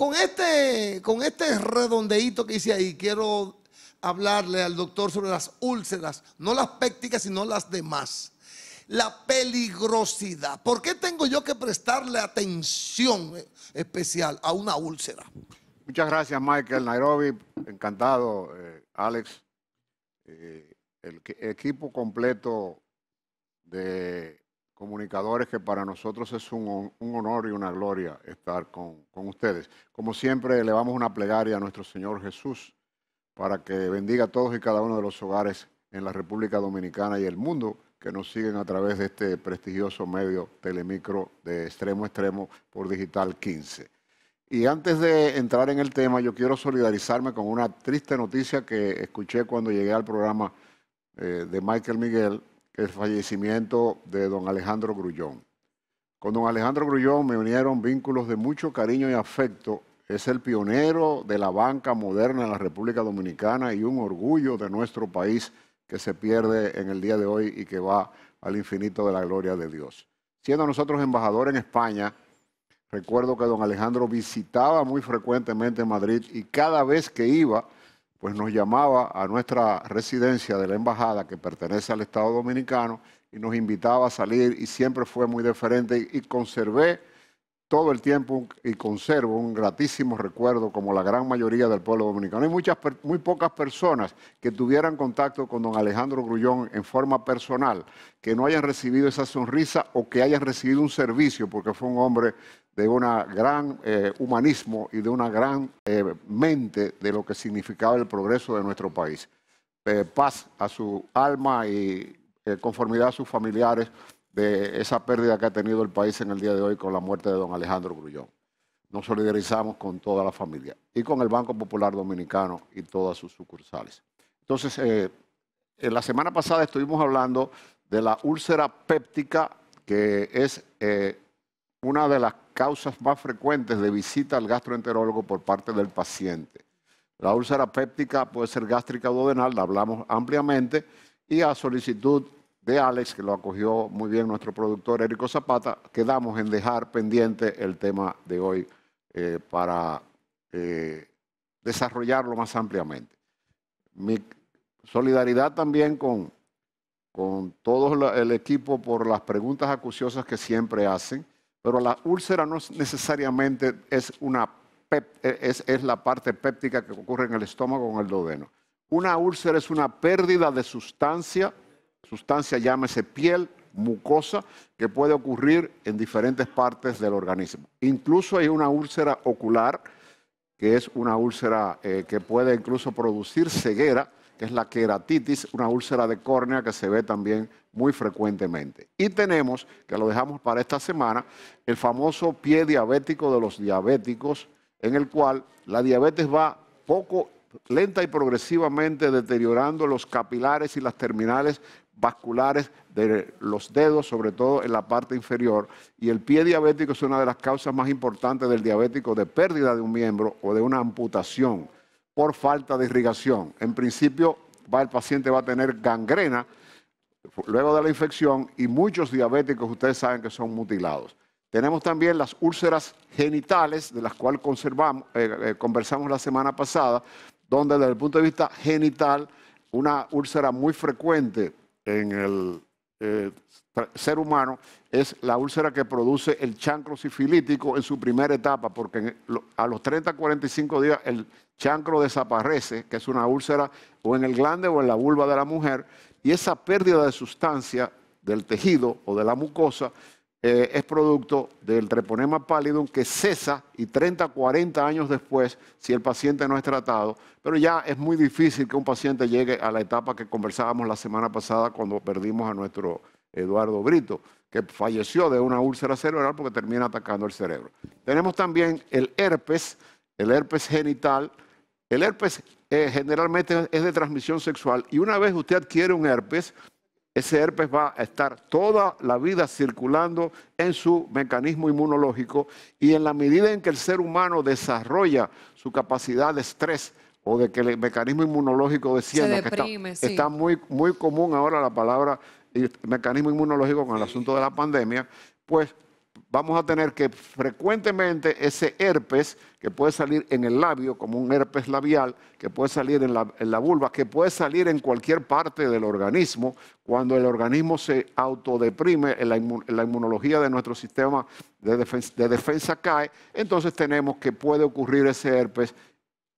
Con este, con este redondeíto que hice ahí, quiero hablarle al doctor sobre las úlceras, no las pécticas, sino las demás. La peligrosidad. ¿Por qué tengo yo que prestarle atención eh, especial a una úlcera? Muchas gracias, Michael Nairobi. Encantado, eh, Alex. Eh, el equipo completo de comunicadores que para nosotros es un, honor y una gloria estar con, ustedes. Como siempre, le elevamos una plegaria a nuestro Señor Jesús para que bendiga a todos y cada uno de los hogares en la República Dominicana y el mundo que nos siguen a través de este prestigioso medio telemicro de extremo a extremo por Digital 15. Y antes de entrar en el tema, yo quiero solidarizarme con una triste noticia que escuché cuando llegué al programa eh, de Michael Miguel el fallecimiento de don Alejandro Grullón. Con don Alejandro Grullón me unieron vínculos de mucho cariño y afecto. Es el pionero de la banca moderna en la República Dominicana y un orgullo de nuestro país que se pierde en el día de hoy y que va al infinito de la gloria de Dios. Siendo nosotros embajador en España, recuerdo que don Alejandro visitaba muy frecuentemente Madrid y cada vez que iba, pues nos llamaba a nuestra residencia de la embajada que pertenece al Estado Dominicano y nos invitaba a salir y siempre fue muy diferente y, y conservé todo el tiempo y conservo un gratísimo recuerdo como la gran mayoría del pueblo dominicano. Hay muchas, muy pocas personas que tuvieran contacto con don Alejandro Grullón en forma personal, que no hayan recibido esa sonrisa o que hayan recibido un servicio, porque fue un hombre de un gran eh, humanismo y de una gran eh, mente de lo que significaba el progreso de nuestro país. Eh, paz a su alma y conformidad a sus familiares de esa pérdida que ha tenido el país en el día de hoy con la muerte de don Alejandro Grullón. Nos solidarizamos con toda la familia y con el Banco Popular Dominicano y todas sus sucursales. Entonces, eh, en la semana pasada estuvimos hablando de la úlcera péptica, que es eh, una de las causas más frecuentes de visita al gastroenterólogo por parte del paciente. La úlcera péptica puede ser gástrica o duodenal, la hablamos ampliamente, y a solicitud de Alex, que lo acogió muy bien nuestro productor Erico Zapata, quedamos en dejar pendiente el tema de hoy eh, para eh, desarrollarlo más ampliamente. Mi solidaridad también con, todo el equipo por las preguntas acuciosas que siempre hacen, pero la úlcera no es necesariamente es, una eh, es, la parte péptica que ocurre en el estómago o en el duodeno. Una úlcera es una pérdida de sustancia sustancia, llámese piel, mucosa, que puede ocurrir en diferentes partes del organismo. Incluso hay una úlcera ocular, que es una úlcera eh, que puede incluso producir ceguera, que es la queratitis, una úlcera de córnea que se ve también muy frecuentemente. Y tenemos, que lo dejamos para esta semana, el famoso pie diabético de los diabéticos, en el cual la diabetes va poco lenta y progresivamente deteriorando los capilares y las terminales vasculares de los dedos, sobre todo en la parte inferior. Y el pie diabético es una de las causas más importantes del diabético de pérdida de un miembro o de una amputación por falta de irrigación. En principio, el paciente va a tener gangrena luego de la infección y muchos diabéticos, ustedes saben que son mutilados. Tenemos también las úlceras genitales, de las cuales eh, eh, conversamos la semana pasada, donde desde el punto de vista genital, una úlcera muy frecuente en el eh, ser humano es la úlcera que produce el chancro sifilítico en su primera etapa, porque a los 30, 45 días el chancro desaparece, que es una úlcera o en el glande o en la vulva de la mujer, y esa pérdida de sustancia del tejido o de la mucosa eh, es producto del treponema pálido que cesa y 30, 40 años después, si el paciente no es tratado, pero ya es muy difícil que un paciente llegue a la etapa que conversábamos la semana pasada cuando perdimos a nuestro Eduardo Brito, que falleció de una úlcera cerebral porque termina atacando el cerebro. Tenemos también el herpes, el herpes genital. El herpes eh, generalmente es de transmisión sexual y una vez usted adquiere un herpes, ese herpes va a estar toda la vida circulando en su mecanismo inmunológico y en la medida en que el ser humano desarrolla su capacidad de estrés o de que el mecanismo inmunológico descienda, está, muy, muy común ahora la palabra eh, mecanismo inmunológico con el asunto de la pandemia, pues vamos a tener que frecuentemente ese herpes que puede salir en el labio, como un herpes labial, que puede salir en la, vulva, que puede salir en cualquier parte del organismo, cuando el organismo se autodeprime, la, inmunología de nuestro sistema de defensa, cae, entonces tenemos que puede ocurrir ese herpes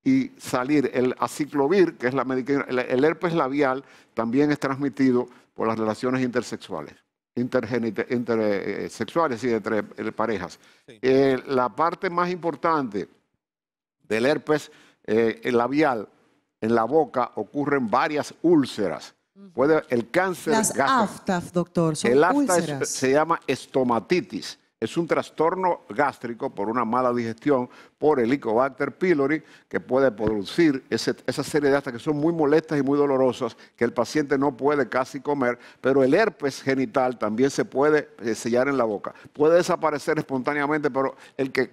y salir el aciclovir, que es la medicina, el herpes labial, también es transmitido por las relaciones intersexuales intersexuales y entre eh, eh, parejas. Eh, la parte más importante del herpes el labial, en la boca, ocurren varias úlceras. Puede, el cáncer Las aftas, doctor, el afta se llama estomatitis es un trastorno gástrico por una mala digestión por Helicobacter pylori que puede producir esa serie de astas que son muy molestas y muy dolorosas que el paciente no puede casi comer, pero el herpes genital también se puede eh, sellar en la boca. Puede desaparecer espontáneamente, pero el que,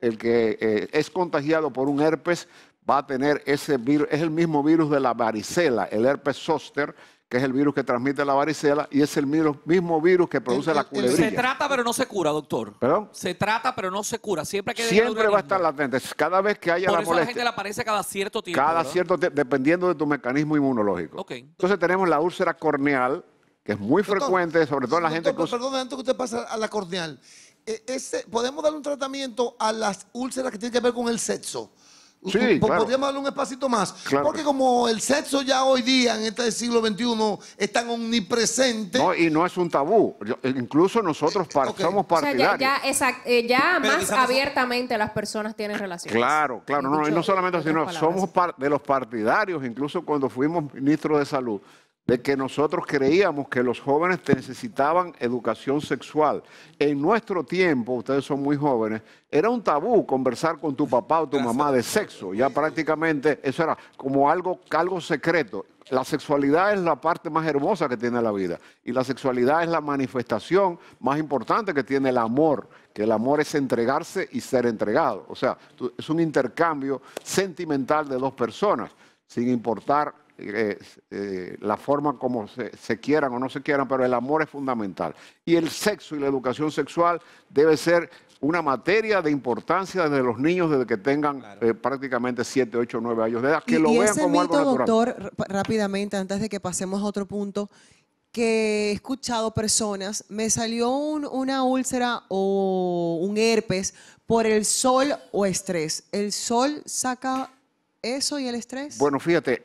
el que eh, es contagiado por un herpes va a tener ese virus, es el mismo virus de la varicela, el herpes zoster, que es el virus que transmite la varicela y es el mismo virus que produce la culebrilla. Se trata pero no se cura, doctor. ¿Perdón? Se trata pero no se cura. Siempre Siempre va a estar latente. Cada vez que haya la eso la gente la aparece cada cierto tiempo. Cada cierto tiempo, dependiendo de tu mecanismo inmunológico. Okay. Entonces tenemos la úlcera corneal, que es muy frecuente, sobre todo en la gente doctor, Perdón, antes que usted pase a la corneal. Eh, ¿Podemos dar un tratamiento a las úlceras que tienen que ver con el sexo? Sí, Podríamos darle un espacito más. Porque como el sexo ya hoy día, en este siglo XXI, es tan omnipresente. y no es un tabú. incluso nosotros somos partidarios. Eh, ya, más abiertamente las personas tienen relaciones. Claro, claro. No, no, no solamente, sino somos de los partidarios, incluso cuando fuimos ministros de salud de que nosotros creíamos que los jóvenes necesitaban educación sexual. En nuestro tiempo, ustedes son muy jóvenes, era un tabú conversar con tu papá o tu mamá de sexo. Ya prácticamente eso era como algo, algo secreto. La sexualidad es la parte más hermosa que tiene la vida y la sexualidad es la manifestación más importante que tiene el amor, que el amor es entregarse y ser entregado. O sea, es un intercambio sentimental de dos personas, sin importar eh, la forma como se, quieran o no se quieran, pero el amor es fundamental. Y el sexo y la educación sexual debe ser una materia de importancia Desde los niños desde que tengan eh, prácticamente 7, 8, 9 años de edad, que lo vean como algo natural. doctor, rápidamente, antes de que pasemos a otro punto, que he escuchado personas, me salió una úlcera o un herpes por el sol o estrés. El sol saca eso y el estrés? Bueno, fíjate,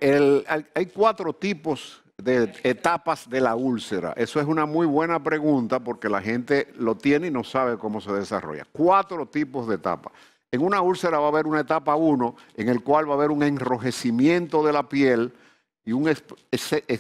hay cuatro tipos de etapas de la úlcera. Eso es una muy buena pregunta porque la gente lo tiene y no sabe cómo se desarrolla. Cuatro tipos de etapas. En una úlcera va a haber una etapa 1 en el cual va a haber un enrojecimiento de la piel y una eh, eh,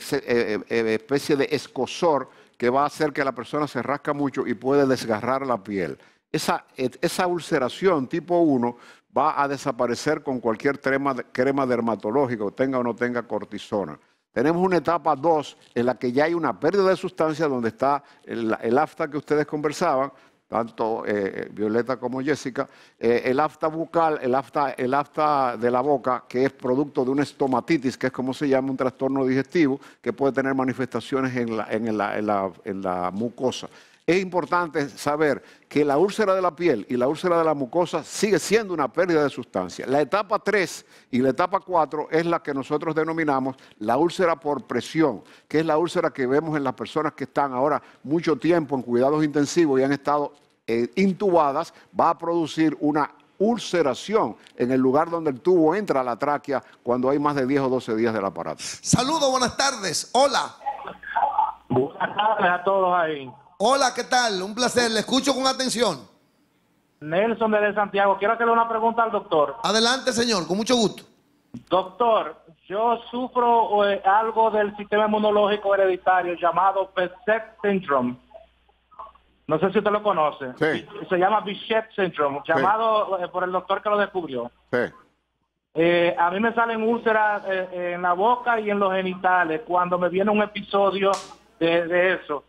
eh, especie de escosor que va a hacer que la persona se rasca mucho y puede desgarrar la piel esa, esa ulceración tipo 1 va a desaparecer con cualquier crema, crema dermatológica, tenga o no tenga cortisona. Tenemos una etapa 2 en la que ya hay una pérdida de sustancia donde está el, afta que ustedes conversaban, tanto eh, eh, Violeta como Jessica, eh, el afta bucal, el afta, el afta de la boca, que es producto de una estomatitis, que es como se llama un trastorno digestivo, que puede tener manifestaciones en la mucosa es importante saber que la úlcera de la piel y la úlcera de la mucosa sigue siendo una pérdida de sustancia. La etapa 3 y la etapa 4 es la que nosotros denominamos la úlcera por presión, que es la úlcera que vemos en las personas que están ahora mucho tiempo en cuidados intensivos y han estado eh, intubadas, va a producir una ulceración en el lugar donde el tubo entra a la tráquea cuando hay más de 10 o 12 días del aparato. Saludos, buenas tardes. Hola. Buenas tardes a todos ahí. Hola, ¿qué tal? Un placer, le escucho con atención. Nelson de Santiago, quiero hacerle una pregunta al doctor. Adelante, señor, con mucho gusto. Doctor, yo sufro eh, algo del sistema inmunológico hereditario llamado Behçet syndrome. No sé si usted lo conoce. Se llama Bichet syndrome, llamado eh, por el doctor que lo descubrió. Eh, a mí me salen úlceras en la boca y en los genitales cuando me viene un episodio de eso.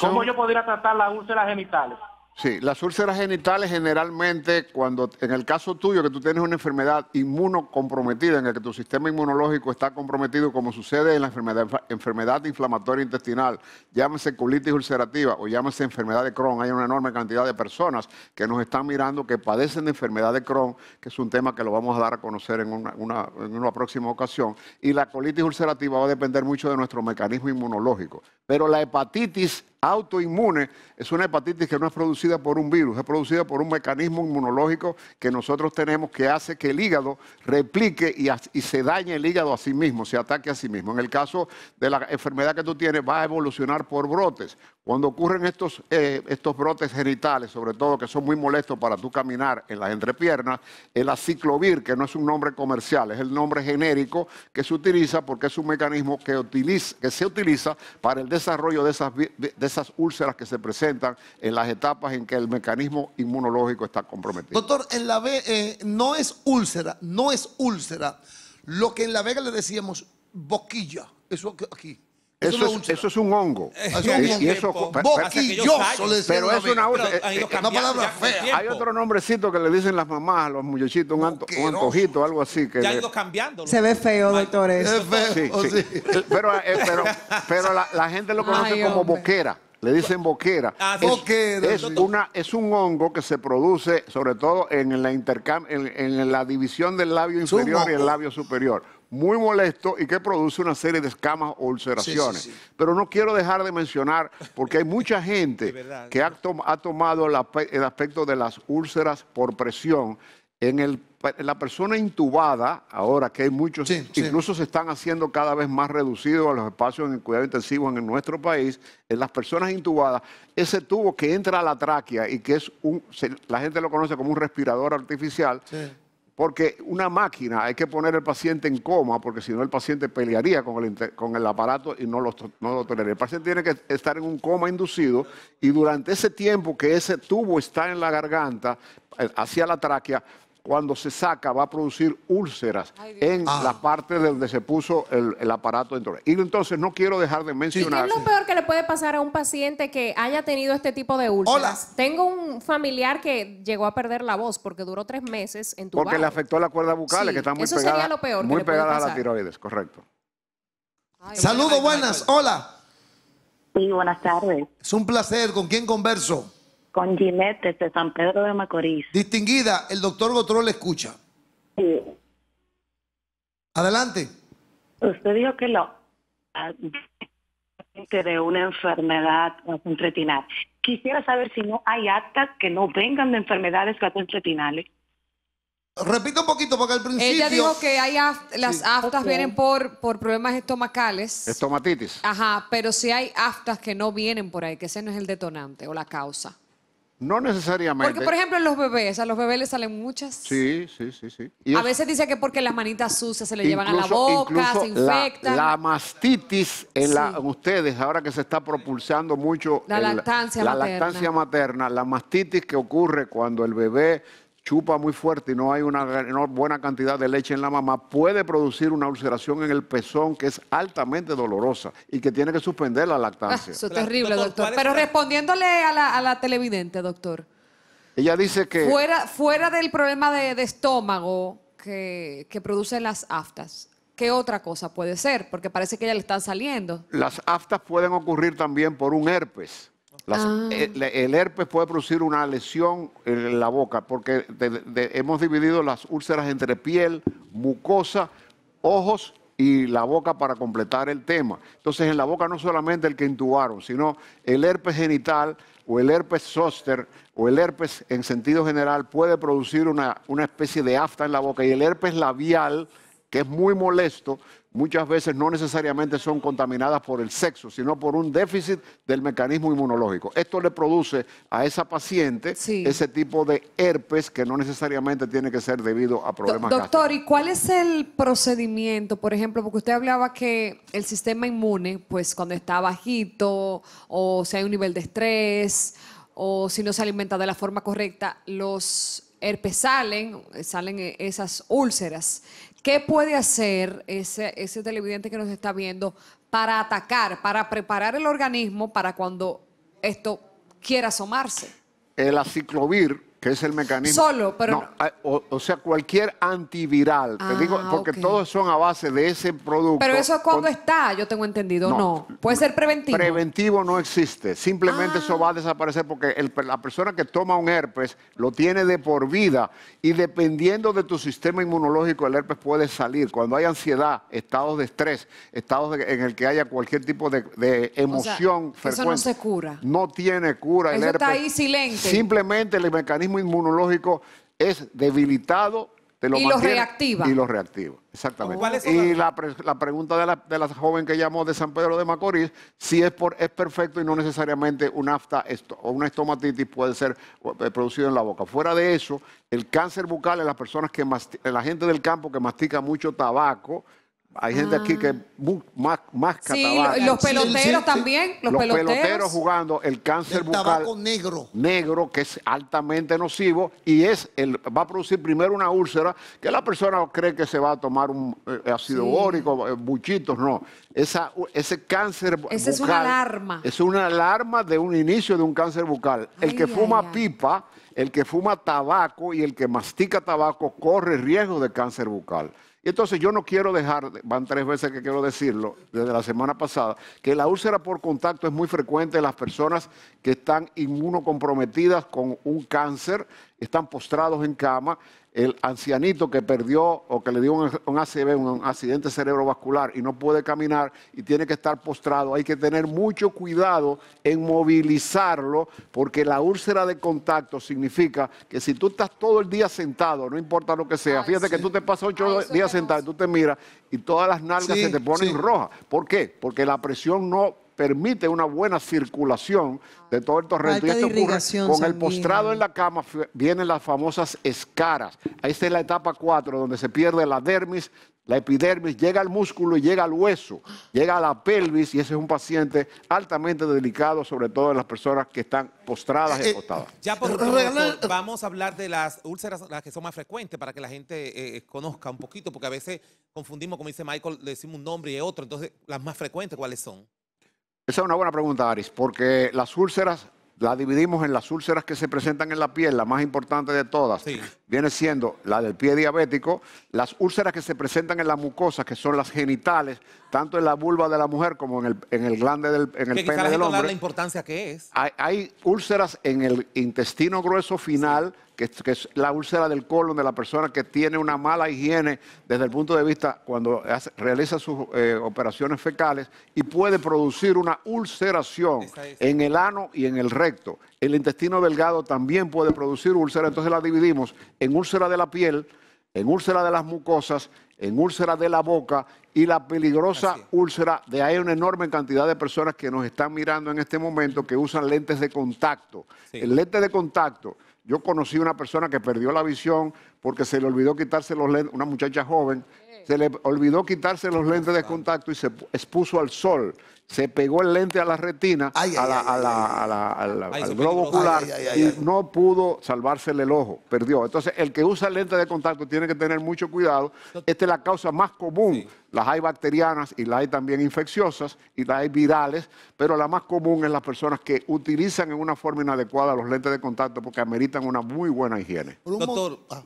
¿Cómo yo podría tratar las úlceras genitales? Sí, las úlceras genitales generalmente, cuando en el caso tuyo que tú tienes una enfermedad inmunocomprometida, en el que tu sistema inmunológico está comprometido, como sucede en la enfermedad, enfermedad inflamatoria intestinal, llámese colitis ulcerativa o llámese enfermedad de Crohn, hay una enorme cantidad de personas que nos están mirando que padecen de enfermedad de Crohn, que es un tema que lo vamos a dar a conocer en una próxima ocasión, y la colitis ulcerativa va a depender mucho de nuestro mecanismo inmunológico. Pero la hepatitis autoinmune es una hepatitis que no es producida por un virus, es producida por un mecanismo inmunológico que nosotros tenemos que hace que el hígado replique y, se dañe el hígado a sí mismo, se ataque a sí mismo. En el caso de la enfermedad que tú tienes, va a evolucionar por brotes. Cuando ocurren estos, eh, estos brotes genitales, sobre todo que son muy molestos para tú caminar en las entrepiernas, el aciclovir, que no es un nombre comercial, es el nombre genérico que se utiliza porque es un mecanismo que, se utiliza para el desarrollo de esas, úlceras que se presentan en las etapas en que el mecanismo inmunológico está comprometido. Doctor, en la ve eh, no es úlcera, no es úlcera. Lo que en la Vega le decíamos boquilla, eso aquí eso, es, un hongo. Boquilloso Pero es una otra eh, eh, Hay otro nombrecito que le dicen las mamás a los muchachitos, un, anto, un antojito, algo así. Que ya cambiando. Se ve feo, doctor. Es feo. pero, pero, la, gente lo conoce como boquera. Le dicen boquera. Ah, es, una, es un hongo que se produce sobre todo en la, en, en la división del labio inferior y el labio superior muy molesto y que produce una serie de escamas o ulceraciones. Pero no quiero dejar de mencionar, porque hay mucha gente que ha, tomado el aspecto de las úlceras por presión. En, el, la persona intubada, ahora que hay muchos, incluso se están haciendo cada vez más reducidos los espacios en cuidado intensivo en nuestro país, en las personas intubadas, ese tubo que entra a la tráquea y que es un, la gente lo conoce como un respirador artificial, porque una máquina, hay que poner el paciente en coma, porque si no el paciente pelearía con el, aparato y no lo, no lo El paciente tiene que estar en un coma inducido y durante ese tiempo que ese tubo está en la garganta, eh, hacia la tráquea, cuando se saca va a producir úlceras en la ah. parte donde se puso el, aparato dentro. Y entonces no quiero dejar de mencionar. ¿Qué es lo peor que le puede pasar a un paciente que haya tenido este tipo de úlceras? Hola. Tengo un familiar que llegó a perder la voz porque duró tres meses en tu Porque le afectó la cuerda bucal, que está muy eso pegada. Sería lo peor muy pegada a la tiroides, correcto. Saludos, buenas. Hola. Y buenas tardes. Es un placer. ¿Con quién converso? con Ginette desde San Pedro de Macorís. Distinguida, el doctor Gotró le escucha. Adelante. Usted dijo que lo ah, de una enfermedad retinal. Quisiera saber si no hay actas que no vengan de enfermedades retinales. ¿eh? Repito un poquito porque al principio. Ella dijo que hay las aftas vienen por, por problemas estomacales. Estomatitis. Ajá, pero si hay aftas que no vienen por ahí, que ese no es el detonante o la causa. No necesariamente. Porque, por ejemplo, en los bebés, a los bebés les salen muchas. Sí, sí, sí, sí. a veces dice que porque las manitas sucias se le llevan a la boca, se infectan. La, mastitis en, la, ustedes, ahora que se está propulsando mucho. La La lactancia materna, la mastitis que ocurre cuando el bebé chupa muy fuerte y no hay una, buena cantidad de leche en la mamá, puede producir una ulceración en el pezón que es altamente dolorosa y que tiene que suspender la lactancia. Ah, eso es terrible, doctor. Pero respondiéndole a la, televidente, doctor. Ella dice que... Fuera, fuera del problema de, estómago que, que producen las aftas, ¿qué otra cosa puede ser? Porque parece que ya le están saliendo. Las aftas pueden ocurrir también por un herpes Ah. Eh, el, herpes puede producir una lesión en la boca porque hemos dividido las úlceras entre piel, mucosa, ojos y la boca para completar el tema. Entonces, en la boca no solamente el que intubaron, sino el herpes genital o el herpes zóster o el herpes en sentido general puede producir una, una especie de afta en la boca y el herpes labial, que es muy molesto, muchas veces no necesariamente son contaminadas por el sexo, sino por un déficit del mecanismo inmunológico. Esto le produce a esa paciente ese tipo de herpes que no necesariamente tiene que ser debido a problemas. doctor, ¿y cuál es el procedimiento? Por ejemplo, porque usted hablaba que el sistema inmune, pues cuando está bajito o si hay un nivel de estrés o si no se alimenta de la forma correcta, los herpes salen, salen e-, esas úlceras. ¿Qué puede hacer ese, ese televidente que nos está viendo para atacar, para preparar el organismo para cuando esto quiera asomarse? El aciclovir que es el mecanismo. Solo, pero. Eh, o, sea, cualquier antiviral. te digo, ah, porque todos son a base de ese producto. Pero eso es cuando está, yo tengo entendido, no. Puede ser preventivo. Preventivo no existe. Simplemente eso ah. va a desaparecer porque la persona que toma un herpes lo tiene de por vida y dependiendo de tu sistema inmunológico, el herpes puede salir. Cuando hay ansiedad, estados de estrés, estados en el que haya cualquier tipo de, emoción Eso no se cura. No tiene cura. el herpes. está ahí silente. Simplemente el mecanismo inmunológico es debilitado, de lo los reactiva. Y los reactivos, exactamente. Y la, la pregunta de la, joven que llamó de San Pedro de Macorís, si es, por, es perfecto y no necesariamente una afta o una estomatitis puede ser eh, producido en la boca. Fuera de eso, el cáncer bucal en las personas que, la gente del campo que mastica mucho tabaco, hay gente aquí que ah. más, más Sí, los peloteros también. Los, peloteros. jugando el cáncer bucal. Tabaco negro. Negro, que es altamente nocivo y es el, va a producir primero una úlcera que la persona cree que se va a tomar un eh, ácido bórico, eh, buchitos, no. Esa, ese cáncer bucal. Esa es una alarma. Es una alarma de un inicio de un cáncer bucal. el que fuma pipa, el que fuma tabaco y el que mastica tabaco corre riesgo de cáncer bucal entonces yo no quiero dejar, van tres veces que quiero decirlo, desde la semana pasada, que la úlcera por contacto es muy frecuente en las personas que están inmunocomprometidas con un cáncer, están postrados en cama. El ancianito que perdió o que le dio un, un accidente cerebrovascular y no puede caminar y tiene que estar postrado, hay que tener mucho cuidado en movilizarlo porque la úlcera de contacto significa que si tú estás todo el día sentado, no importa lo que sea, fíjate que tú te pasas ocho días sentado, y tú te miras y todas las nalgas se te ponen rojas. ¿Por qué? Porque la presión no permite una buena circulación de todo el torrente. y esto ocurre con el postrado en la cama, vienen las famosas escaras. está es la etapa 4, donde se pierde la dermis, la epidermis, llega al músculo y llega al hueso, llega a la pelvis, y ese es un paciente altamente delicado, sobre todo en las personas que están postradas y eh, acostadas. ya por vamos a hablar de las úlceras, las que son más frecuentes, para que la gente eh, eh, conozca un poquito, porque a veces confundimos, como dice Michael, le decimos un nombre y otro, entonces las más frecuentes, ¿cuáles son? Esa es una buena pregunta, Aris, porque las úlceras las dividimos en las úlceras que se presentan en la piel, la más importante de todas, viene siendo la del pie diabético, las úlceras que se presentan en la mucosa, que son las genitales, tanto en la vulva de la mujer como en el, en glande del en pene del hombre. la importancia que es. Hay, úlceras en el intestino grueso final que, es la úlcera del colon de la persona que tiene una mala higiene desde el punto de vista cuando realiza sus eh, operaciones fecales y puede producir una ulceración en el ano y en el recto. El intestino delgado también puede producir úlcera, entonces la dividimos en úlcera de la piel, en úlcera de las mucosas, en úlcera de la boca y la peligrosa úlcera de hay una enorme cantidad de personas que nos están mirando en este momento que usan lentes de contacto. El lente de contacto yo conocí a una persona que perdió la visión porque se le olvidó quitarse los lentes, una muchacha joven, se le olvidó quitarse los lentes de contacto y se expuso al sol. Se pegó el lente a la retina, al globo ocular, y no pudo salvársele el ojo, perdió. Entonces, el que usa lentes de contacto tiene que tener mucho cuidado. Esta es la causa más común. Las hay bacterianas y las hay también infecciosas y las hay virales, pero la más común es las personas que utilizan en una forma inadecuada los lentes de contacto porque ameritan una muy buena higiene. Doctor, ah.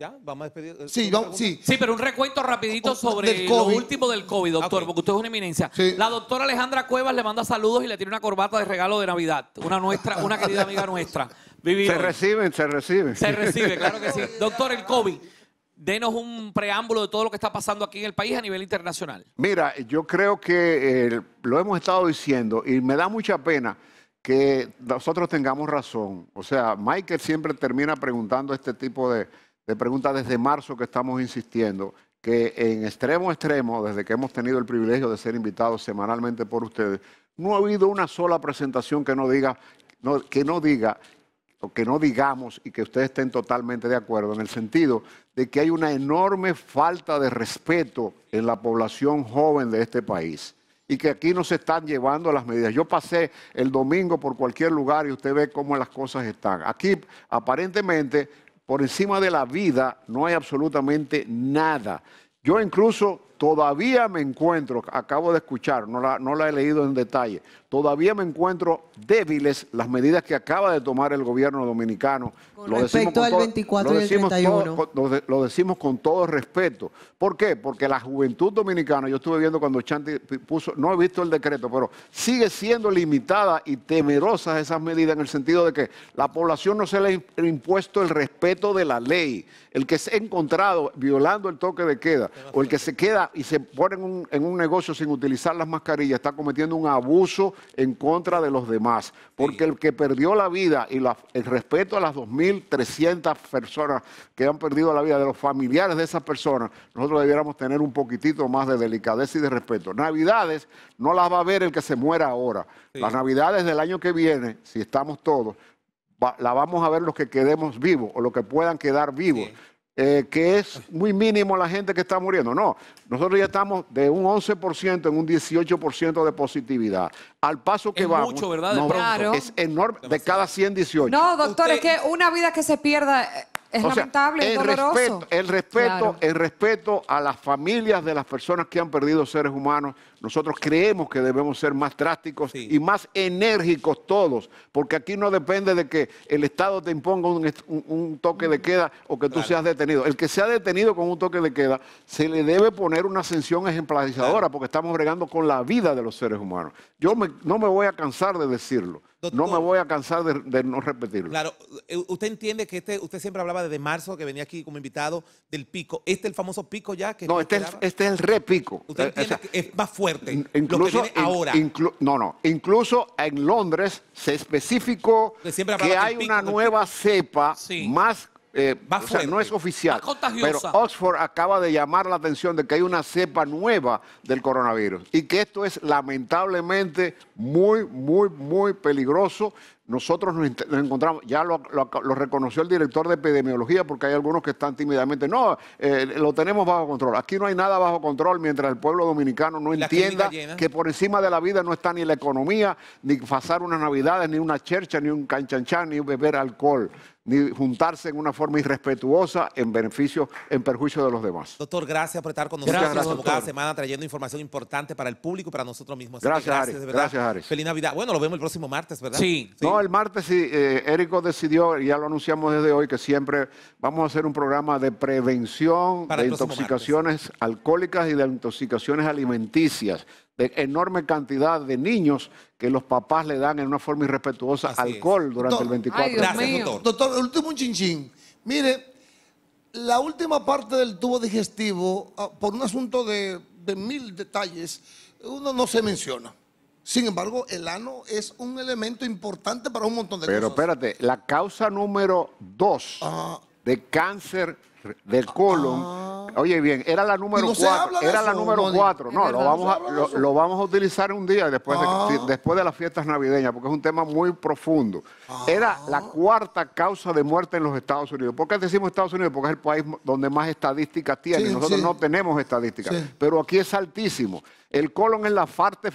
¿Ya? Vamos a despedir. Eh, sí, sí. Sí, pero un recuento rapidito sobre lo último del COVID, doctor, porque usted es una eminencia. La doctora Alejandra Cuevas le manda saludos y le tiene una corbata de regalo de Navidad. Una nuestra, una querida amiga nuestra. Se reciben, se reciben. Se recibe, claro que sí. Doctor, el COVID. Denos un preámbulo de todo lo que está pasando aquí en el país a nivel internacional. Mira, yo creo que eh, lo hemos estado diciendo y me da mucha pena que nosotros tengamos razón. O sea, Michael siempre termina preguntando este tipo de, le pregunta desde marzo que estamos insistiendo, que en extremo extremo, desde que hemos tenido el privilegio de ser invitados semanalmente por ustedes, no ha habido una sola presentación que no diga, que no diga o que no digamos y que ustedes estén totalmente de acuerdo, en el sentido de que hay una enorme falta de respeto en la población joven de este país y que aquí no se están llevando las medidas. Yo pasé el domingo por cualquier lugar y usted ve cómo las cosas están. Aquí aparentemente por encima de la vida no hay absolutamente nada. Yo incluso Todavía me encuentro, acabo de escuchar, no la, he leído en detalle, todavía me encuentro débiles las medidas que acaba de tomar el gobierno dominicano. lo respecto al 24 y lo, decimos con todo respeto. ¿Por qué? Porque la juventud dominicana, yo estuve viendo cuando Chanti puso, no he visto el decreto, pero sigue siendo limitada y temerosa esas medidas en el sentido de que la población no se le ha impuesto el respeto de la ley. El que se ha encontrado violando el toque de queda o el que se queda y se ponen en un, negocio sin utilizar las mascarillas, está cometiendo un abuso en contra de los demás. Porque el que perdió la vida y el respeto a las 2.300 personas que han perdido la vida, de los familiares de esas personas, nosotros debiéramos tener un poquitito más de delicadeza y de respeto. Navidades no las va a ver el que se muera ahora. Las navidades del año que viene, si estamos todos, Las vamos a ver los que quedemos vivos o los que puedan quedar vivos. Eh, que es muy mínimo la gente que está muriendo. No, nosotros ya estamos de un 11% en un 18% de positividad. Al paso que es Mucho, ¿verdad? claro. Es enorme, de cada 118. No, doctor, es que una vida que se pierda eh, es lamentable, el Respeto, el, respeto, el respeto a las familias de las personas que han perdido seres humanos, nosotros creemos que debemos ser más drásticos y más enérgicos todos, porque aquí no depende de que el Estado te imponga un, toque de queda o que tú seas detenido. El que sea detenido con un toque de queda, se le debe poner una sanción ejemplarizadora, porque estamos bregando con la vida de los seres humanos. Yo no me voy a cansar de decirlo no me voy a cansar de, no repetirlo. Claro, eh, usted entiende que este, usted siempre hablaba desde marzo, que venía aquí como invitado, del pico. ¿Este es el famoso pico ya? Que no, este es, este es el repico. ¿Usted eh, entiende que es más fuerte incluso, ahora? no, no. Incluso en Londres se especificó que, hay una nueva cepa más eh, o sea, no es oficial, pero Oxford acaba de llamar la atención de que hay una cepa nueva del coronavirus y que esto es lamentablemente muy, muy, muy peligroso. Nosotros nos, encontramos, ya lo, reconoció el director de epidemiología, porque hay algunos que están tímidamente, no, eh, lo tenemos bajo control. Aquí no hay nada bajo control mientras el pueblo dominicano no entienda que por encima de la vida no está ni la economía, ni pasar unas navidades, ni una chercha, ni un canchanchan, ni beber alcohol ni juntarse en una forma irrespetuosa en beneficio, en perjuicio de los demás. Doctor, gracias por estar con nosotros cada semana trayendo información importante para el público y para nosotros mismos. Gracias, Feliz Navidad. Bueno, lo vemos el próximo martes, ¿verdad? Sí. No, el martes sí, eh, Érico decidió, ya lo anunciamos desde hoy, que siempre vamos a hacer un programa de prevención de intoxicaciones alcohólicas y de intoxicaciones alimenticias de enorme cantidad de niños que los papás le dan en una forma irrespetuosa alcohol durante el 24 de Gracias, doctor. Doctor, último chinchín. Mire, la última parte del tubo digestivo, ah, por un asunto de, mil detalles, uno no se menciona. Sin embargo, el ano es un elemento importante para un montón de Pero Pero espérate, la causa número dos ah. de cáncer del colon. Ah. Oye, bien, era la número cuatro, era la número cuatro, No, lo vamos, a, lo, vamos a utilizar un día después, de, ah. después de las fiestas navideñas, porque es un tema muy profundo. Era ah. la cuarta causa de muerte en los Estados Unidos. ¿Por qué decimos Estados Unidos? Porque es el país donde más estadísticas tiene. Nosotros no tenemos estadísticas, pero aquí es altísimo. El colon es la parte,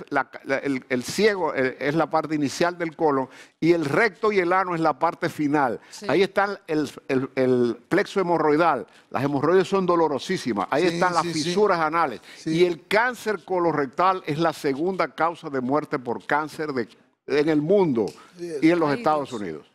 el, ciego eh, es la parte inicial del colon y el recto y el ano es la parte final. Ahí está el, el, el plexo hemorroidal las hemorroides son dolorosísimas. Ahí están las fisuras anales. Y el cáncer colorectal es la segunda causa de muerte por cáncer en el mundo y en los Estados Unidos.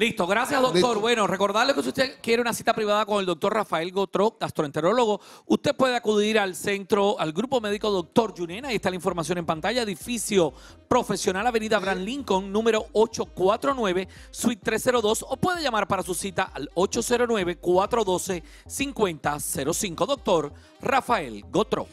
Listo, gracias doctor. Bueno, recordarle que si usted quiere una cita privada con el doctor Rafael Gotro, gastroenterólogo, usted puede acudir al centro, al grupo médico doctor Junena, ahí está la información en pantalla, edificio profesional Avenida Abraham Lincoln, número 849, suite 302, o puede llamar para su cita al 809-412-5005, doctor Rafael Gotro.